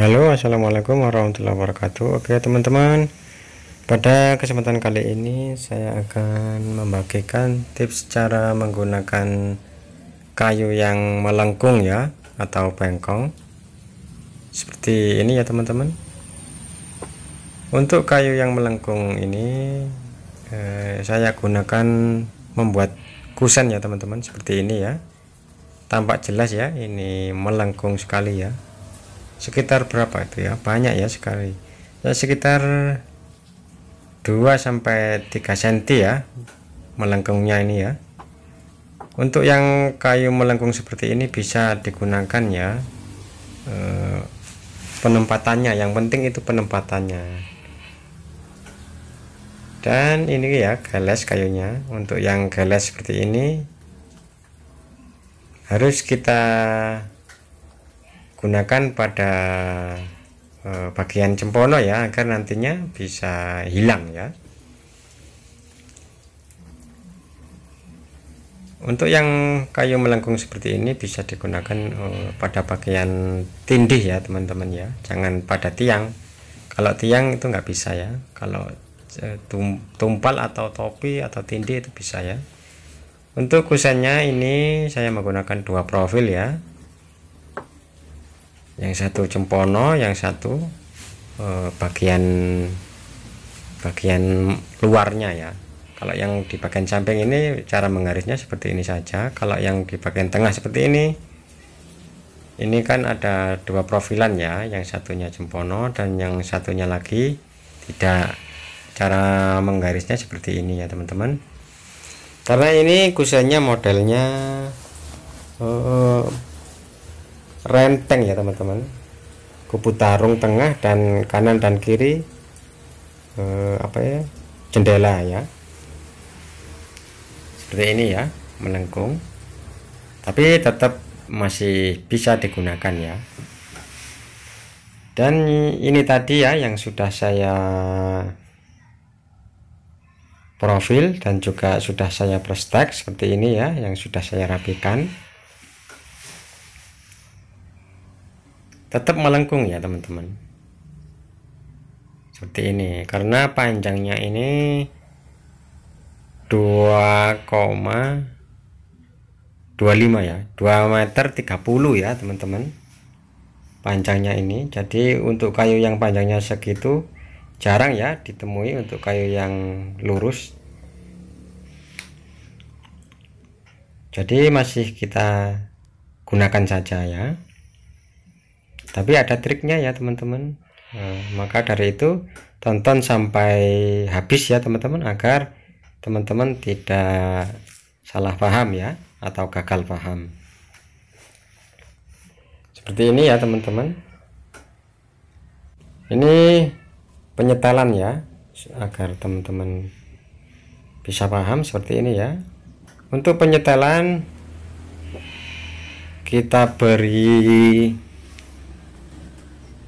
Halo assalamualaikum warahmatullahi wabarakatuh Oke teman-teman pada kesempatan kali ini saya akan membagikan tips cara menggunakan kayu yang melengkung ya atau bengkong seperti ini ya teman-teman untuk kayu yang melengkung ini eh, saya gunakan membuat kusen ya teman-teman seperti ini ya tampak jelas ya ini melengkung sekali ya sekitar berapa itu ya banyak ya sekali ya, sekitar 2 sampai 3 cm ya melengkungnya ini ya untuk yang kayu melengkung seperti ini bisa digunakan ya eh, penempatannya yang penting itu penempatannya dan ini ya geles kayunya untuk yang geles seperti ini harus kita gunakan pada eh, bagian cempono ya agar nantinya bisa hilang ya untuk yang kayu melengkung seperti ini bisa digunakan eh, pada bagian tindih ya teman-teman ya jangan pada tiang kalau tiang itu nggak bisa ya kalau eh, tumpal atau topi atau tindih itu bisa ya untuk kusennya ini saya menggunakan dua profil ya yang satu cempono yang satu eh, bagian bagian luarnya ya kalau yang di bagian samping ini cara menggarisnya seperti ini saja kalau yang di bagian tengah seperti ini ini kan ada dua profilan ya yang satunya cempono dan yang satunya lagi tidak cara menggarisnya seperti ini ya teman-teman karena ini kusennya modelnya eh, renteng ya teman-teman kubu tarung tengah dan kanan dan kiri eh, apa ya jendela ya seperti ini ya melengkung tapi tetap masih bisa digunakan ya dan ini tadi ya yang sudah saya profil dan juga sudah saya prestek seperti ini ya yang sudah saya rapikan tetap melengkung ya teman-teman seperti ini karena panjangnya ini 2,25 ya 2 meter 30 ya teman-teman panjangnya ini jadi untuk kayu yang panjangnya segitu jarang ya ditemui untuk kayu yang lurus jadi masih kita gunakan saja ya tapi ada triknya ya teman-teman nah, maka dari itu tonton sampai habis ya teman-teman agar teman-teman tidak salah paham ya atau gagal paham seperti ini ya teman-teman ini penyetelan ya agar teman-teman bisa paham seperti ini ya untuk penyetelan kita beri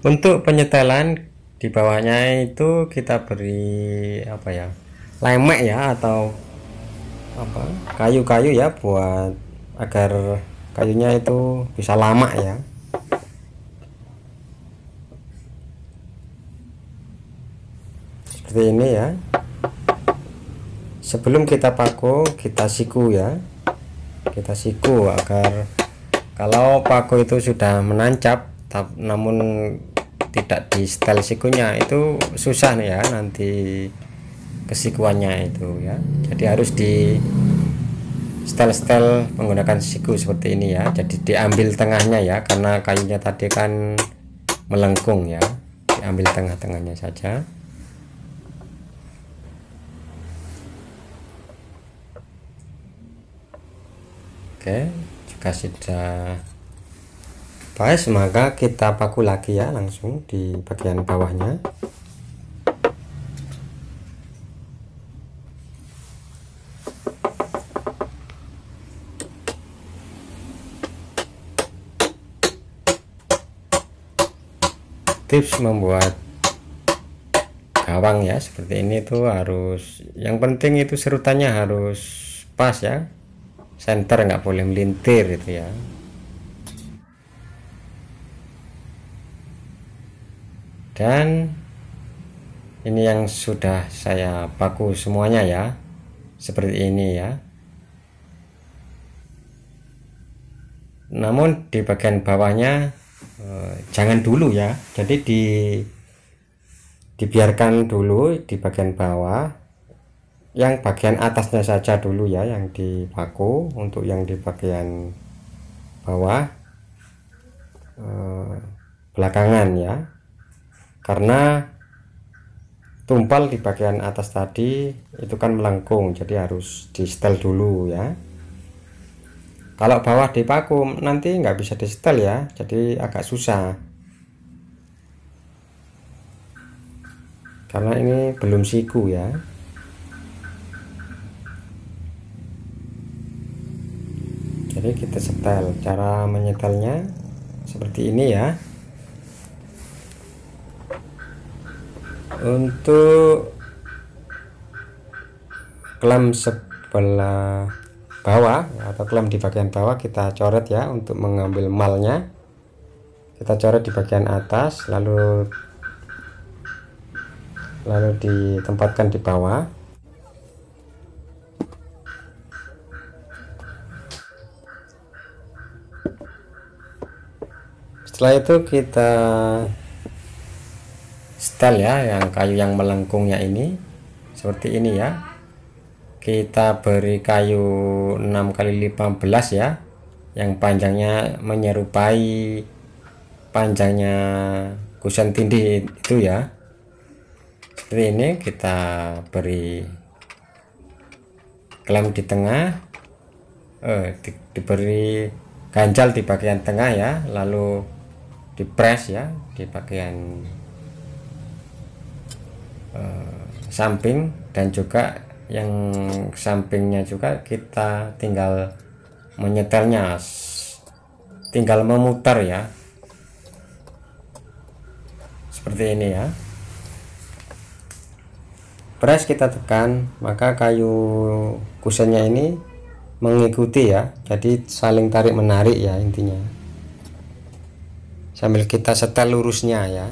untuk penyetelan di bawahnya itu kita beri apa ya lemek ya atau apa kayu-kayu ya buat agar kayunya itu bisa lama ya seperti ini ya sebelum kita paku kita siku ya kita siku agar kalau paku itu sudah menancap namun tidak di setel sikunya itu susah nih ya nanti kesikuannya itu ya jadi harus di setel-setel menggunakan siku seperti ini ya jadi diambil tengahnya ya karena kayunya tadi kan melengkung ya diambil tengah-tengahnya saja oke juga sudah Baik, maka kita paku lagi ya langsung di bagian bawahnya. Tips membuat gawang ya seperti ini itu harus yang penting itu serutannya harus pas ya center nggak boleh melintir itu ya dan ini yang sudah saya paku semuanya ya seperti ini ya namun di bagian bawahnya eh, jangan dulu ya jadi di dibiarkan dulu di bagian bawah yang bagian atasnya saja dulu ya yang dipaku untuk yang di bagian bawah eh, belakangan ya karena tumpal di bagian atas tadi itu kan melengkung jadi harus di setel dulu ya kalau bawah dipakum nanti nggak bisa di setel ya jadi agak susah karena ini belum siku ya jadi kita setel cara menyetelnya seperti ini ya untuk klem sebelah bawah atau klem di bagian bawah kita coret ya untuk mengambil malnya kita coret di bagian atas lalu lalu ditempatkan di bawah setelah itu kita style ya yang kayu yang melengkungnya ini seperti ini ya kita beri kayu 6 kali 15 ya yang panjangnya menyerupai panjangnya kusen tindih itu ya seperti ini kita beri klem di tengah eh, di, diberi ganjal di bagian tengah ya lalu di press ya di bagian Eh, samping dan juga yang sampingnya juga kita tinggal menyetelnya tinggal memutar ya seperti ini ya press kita tekan maka kayu kusennya ini mengikuti ya jadi saling tarik menarik ya intinya sambil kita setel lurusnya ya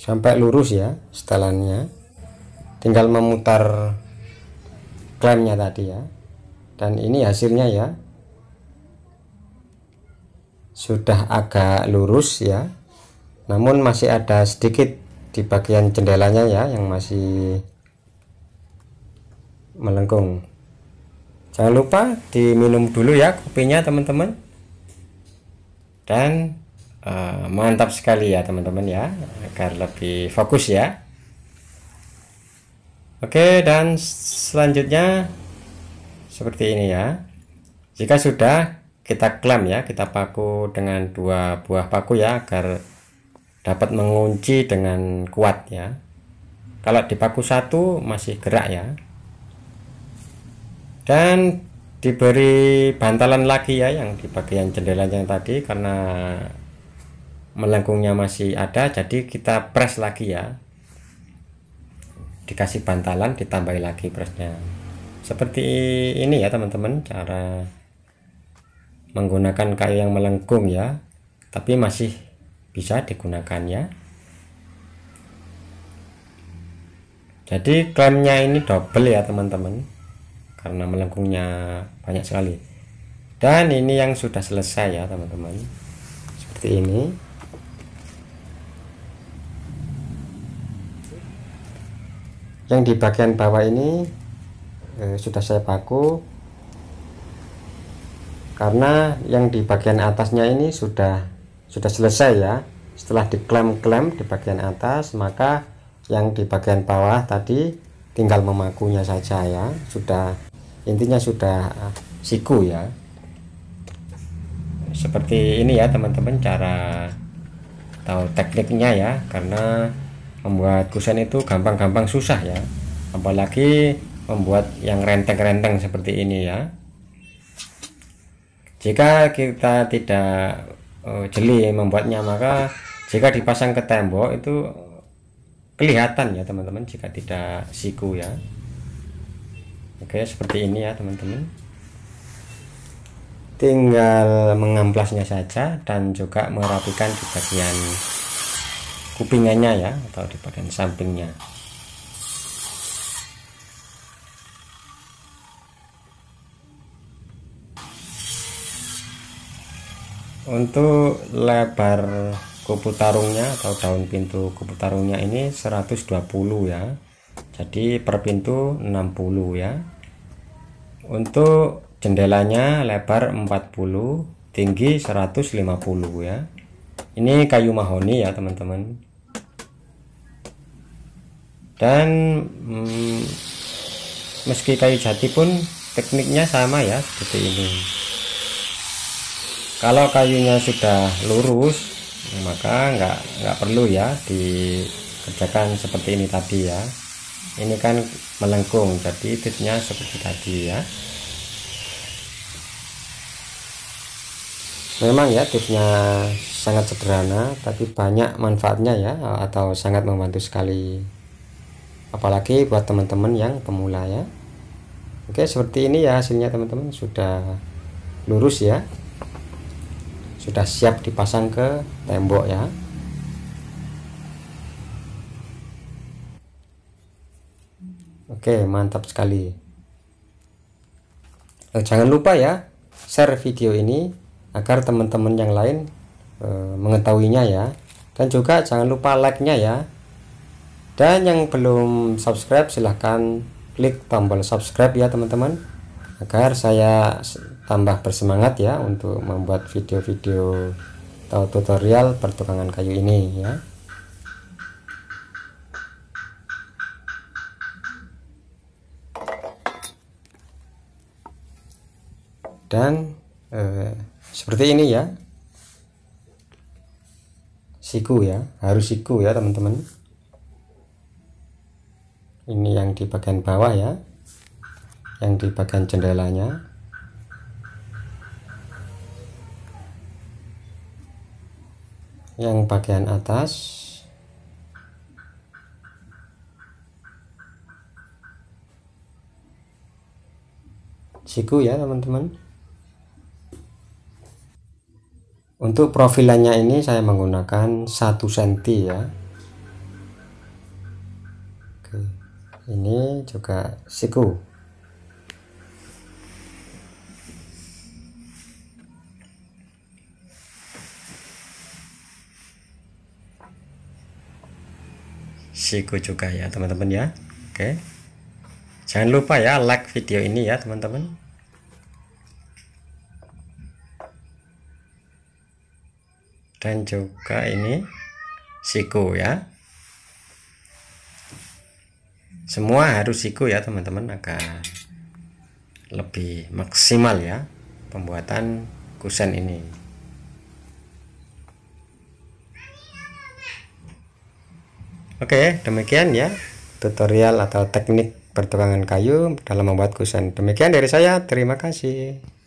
sampai lurus ya setelannya tinggal memutar klaimnya tadi ya dan ini hasilnya ya sudah agak lurus ya namun masih ada sedikit di bagian jendelanya ya yang masih melengkung jangan lupa diminum dulu ya kopinya teman-teman dan uh, mantap sekali ya teman-teman ya agar lebih fokus ya oke dan selanjutnya seperti ini ya jika sudah kita klaim ya kita paku dengan dua buah paku ya agar dapat mengunci dengan kuat ya kalau dipaku satu masih gerak ya dan diberi bantalan lagi ya yang di bagian jendelanya tadi karena melengkungnya masih ada jadi kita press lagi ya dikasih bantalan ditambahi lagi pressnya seperti ini ya teman-teman cara menggunakan kayu yang melengkung ya tapi masih bisa digunakan ya jadi klemnya ini double ya teman-teman karena melengkungnya banyak sekali dan ini yang sudah selesai ya teman-teman seperti ini yang di bagian bawah ini eh, sudah saya paku karena yang di bagian atasnya ini sudah sudah selesai ya setelah diklaim klem di bagian atas maka yang di bagian bawah tadi tinggal memakunya saja ya sudah intinya sudah eh, siku ya seperti ini ya teman-teman cara atau tekniknya ya karena membuat kusen itu gampang-gampang susah ya apalagi membuat yang renteng-renteng seperti ini ya jika kita tidak uh, jeli membuatnya maka jika dipasang ke tembok itu kelihatan ya teman-teman jika tidak siku ya oke seperti ini ya teman-teman tinggal mengamplasnya saja dan juga merapikan di bagian kupingannya ya atau di bagian sampingnya untuk lebar kupu tarungnya atau daun pintu kupu tarungnya ini 120 ya jadi per pintu 60 ya untuk jendelanya lebar 40 tinggi 150 ya ini kayu mahoni ya teman-teman dan hmm, meski kayu jati pun tekniknya sama ya seperti ini kalau kayunya sudah lurus maka nggak nggak perlu ya dikerjakan seperti ini tadi ya ini kan melengkung jadi tipnya seperti tadi ya memang ya tipsnya sangat sederhana tapi banyak manfaatnya ya atau sangat membantu sekali apalagi buat teman-teman yang pemula ya oke seperti ini ya hasilnya teman-teman sudah lurus ya sudah siap dipasang ke tembok ya oke mantap sekali eh, jangan lupa ya share video ini agar teman-teman yang lain eh, mengetahuinya ya dan juga jangan lupa like nya ya dan yang belum subscribe silahkan klik tombol subscribe ya teman-teman agar saya tambah bersemangat ya untuk membuat video-video atau tutorial pertukangan kayu ini ya dan eh, seperti ini ya siku ya harus siku ya teman-teman ini yang di bagian bawah ya yang di bagian jendelanya yang bagian atas siku ya teman-teman untuk profilannya ini saya menggunakan 1 cm ya ini juga siku siku juga ya teman-teman ya oke jangan lupa ya like video ini ya teman-teman dan juga ini siku ya semua harus siku ya teman-teman agar lebih maksimal ya pembuatan kusen ini oke demikian ya tutorial atau teknik pertukangan kayu dalam membuat kusen demikian dari saya terima kasih